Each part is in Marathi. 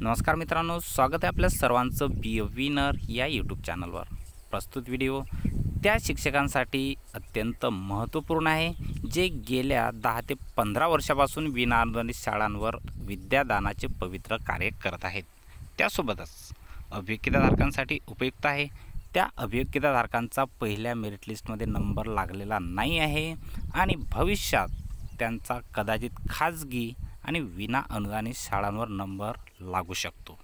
नमस्कार मित्रांनो स्वागत आहे आपल्या सर्वांचं बी विनर या यूट्यूब चॅनलवर प्रस्तुत व्हिडिओ त्या शिक्षकांसाठी अत्यंत महत्त्वपूर्ण आहे जे गेल्या दहा ते पंधरा वर्षापासून विनाअनुदानित शाळांवर विद्यादानाचे पवित्र कार्य करत आहेत त्यासोबतच अभियोग्यताधारकांसाठी उपयुक्त आहे त्या अभियोग्यताधारकांचा पहिल्या मेरिट लिस्टमध्ये नंबर लागलेला नाही आहे आणि भविष्यात त्यांचा कदाचित खाजगी आणि विना अनुदानित शाळांवर नंबर लागू शकतो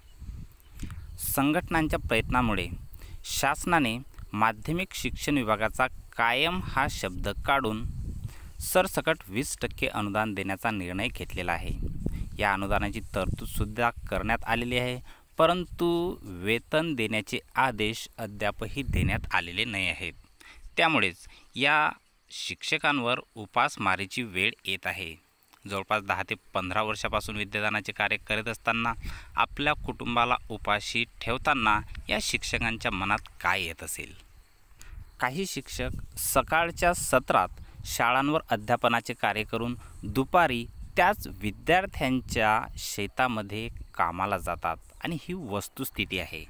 संघटनांच्या प्रयत्नामुळे शासनाने माध्यमिक शिक्षण विभागाचा कायम हा शब्द काढून सरसकट वीस टक्के अनुदान देण्याचा निर्णय घेतलेला आहे या अनुदानाची तरतूदसुद्धा करण्यात आलेली आहे परंतु वेतन देण्याचे आदेश अद्यापही देण्यात आलेले नाही आहेत त्यामुळेच या शिक्षकांवर उपासमारीची वेळ येत आहे जवळपास दहा ते पंधरा वर्षापासून विद्यादानाचे कार्य करत असताना आपल्या कुटुंबाला उपाशी ठेवताना या शिक्षकांच्या मनात काय येत असेल काही शिक्षक सकाळच्या सत्रात शाळांवर अध्यापनाचे कार्य करून दुपारी त्याच विद्यार्थ्यांच्या शेतामध्ये कामाला जातात आणि ही वस्तुस्थिती आहे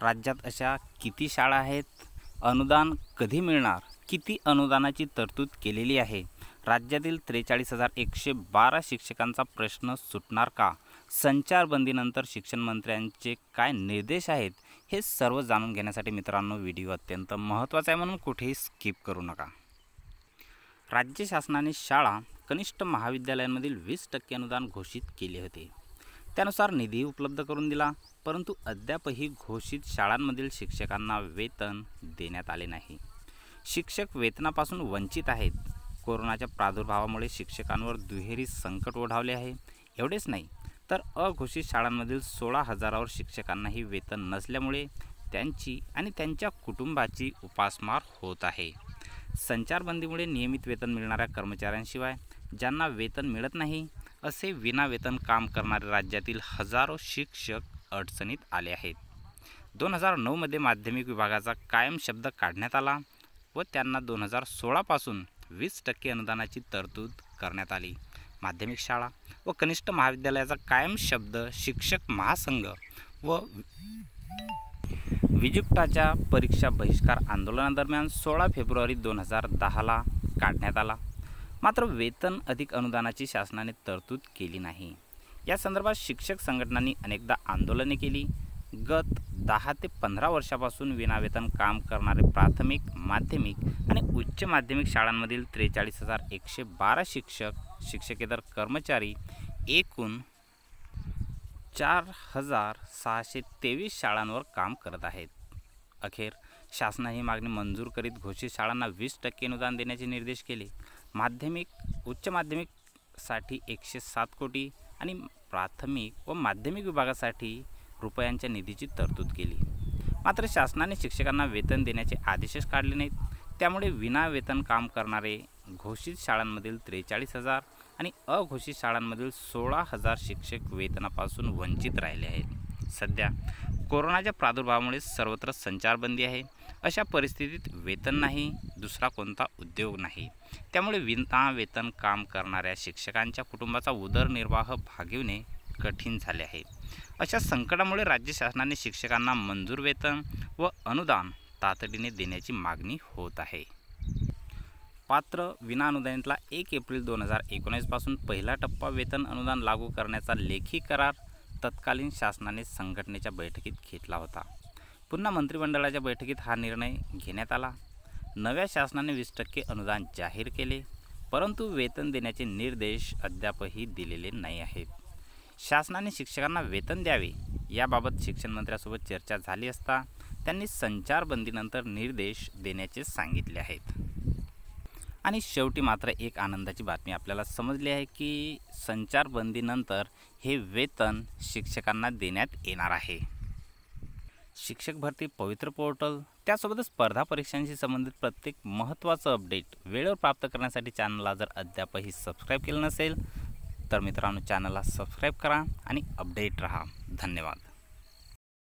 राज्यात अशा किती शाळा आहेत अनुदान कधी मिळणार किती अनुदानाची तरतूद केलेली आहे राज्यातील त्रेचाळीस हजार एकशे बारा शिक्षकांचा प्रश्न सुटणार का संचारबंदीनंतर शिक्षणमंत्र्यांचे काय निर्देश आहेत हे सर्व जाणून घेण्यासाठी मित्रांनो व्हिडिओ अत्यंत महत्त्वाचा आहे म्हणून कुठेही स्किप करू नका राज्य शासनाने शाळा कनिष्ठ महाविद्यालयांमधील वीस टक्के अनुदान घोषित केले होते त्यानुसार निधी उपलब्ध करून दिला परंतु अद्यापही घोषित शाळांमधील शिक्षकांना वेतन देण्यात आले नाही शिक्षक वेतनापासून वंचित आहेत कोरोनाच्या प्रादुर्भावामुळे शिक्षकांवर दुहेरी संकट ओढावले आहे एवढेच नाही तर अघोषित शाळांमधील सोळा हजारावर शिक्षकांनाही वेतन नसल्यामुळे त्यांची आणि त्यांच्या कुटुंबाची उपासमार होत आहे संचारबंदीमुळे नियमित वेतन मिळणाऱ्या कर्मचाऱ्यांशिवाय ज्यांना वेतन मिळत नाही असे विनावेतन काम करणारे राज्यातील हजारो शिक्षक अडचणीत आले आहेत दोन हजार नऊमध्ये माध्यमिक विभागाचा कायम शब्द काढण्यात आला व त्यांना दोन हजार सोळापासून वीस टक्के अनुदानाची तरतूद करण्यात आली माध्यमिक शाळा व कनिष्ठ महाविद्यालयाचा कायम शब्द शिक्षक महासंघ व विजुक्ताच्या परीक्षा बहिष्कार आंदोलनादरम्यान सोळा फेब्रुवारी दोन हजार दहाला काढण्यात आला मात्र वेतन अधिक अनुदानाची शासनाने तरतूद केली नाही या संदर्भात शिक्षक संघटनांनी अनेकदा आंदोलने केली गत दहा ते पंधरा वर्षापासून विनावेतन काम करणारे प्राथमिक माध्यमिक आणि उच्च माध्यमिक शाळांमधील त्रेचाळीस हजार एकशे बारा शिक्षक शिक्षकेतर कर्मचारी एकूण चार हजार सहाशे तेवीस शाळांवर काम करत आहेत अखेर शासना ही मागणी मंजूर करीत घोषित शाळांना वीस टक्के अनुदान देण्याचे निर्देश केले माध्यमिक उच्च माध्यमिकसाठी एकशे सात कोटी आणि प्राथमिक व माध्यमिक विभागासाठी रुपयांच्या निधीची तरतूद केली मात्र शासनाने शिक्षकांना वेतन देण्याचे आदेशच काढले नाहीत त्यामुळे विनावेतन काम करणारे घोषित शाळांमधील त्रेचाळीस हजार आणि अघोषित शाळांमधील सोळा हजार शिक्षक वेतनापासून वंचित राहिले आहेत सध्या कोरोनाच्या प्रादुर्भावामुळे सर्वत्र संचारबंदी आहे अशा परिस्थितीत वेतन नाही दुसरा कोणता उद्योग नाही त्यामुळे विनावेतन काम करणाऱ्या शिक्षकांच्या कुटुंबाचा उदरनिर्वाह भागिवणे कठीण झाले आहे अशा संकटामुळे राज्य शासनाने शिक्षकांना मंजूर वेतन व अनुदान तातडीने देण्याची मागणी होत आहे पात्र विनाअनुदानितला एक एप्रिल दोन हजार एकोणीसपासून पहिला टप्पा वेतन अनुदान लागू करण्याचा लेखी करार तत्कालीन शासनाने संघटनेच्या बैठकीत घेतला होता पुन्हा मंत्रिमंडळाच्या बैठकीत हा निर्णय घेण्यात आला नव्या शासनाने वीस टक्के अनुदान जाहीर केले परंतु वेतन देण्याचे निर्देश अद्यापही दिलेले नाही आहेत शासनाने शिक्षकांना वेतन द्यावे याबाबत मंत्र्यासोबत चर्चा झाली असता त्यांनी संचारबंदीनंतर निर्देश देण्याचे सांगितले आहेत आणि शेवटी मात्र एक आनंदाची बातमी आपल्याला समजली आहे की संचारबंदीनंतर हे वेतन शिक्षकांना देण्यात येणार आहे शिक्षक भरती पवित्र पोर्टल त्यासोबतच स्पर्धा परीक्षांशी संबंधित प्रत्येक महत्त्वाचं अपडेट वेळेवर प्राप्त करण्यासाठी चॅनलला जर अद्यापही सबस्क्राईब केलं नसेल तर मित्रांनो चॅनलला सबस्क्राईब करा आणि अपडेट रहा धन्यवाद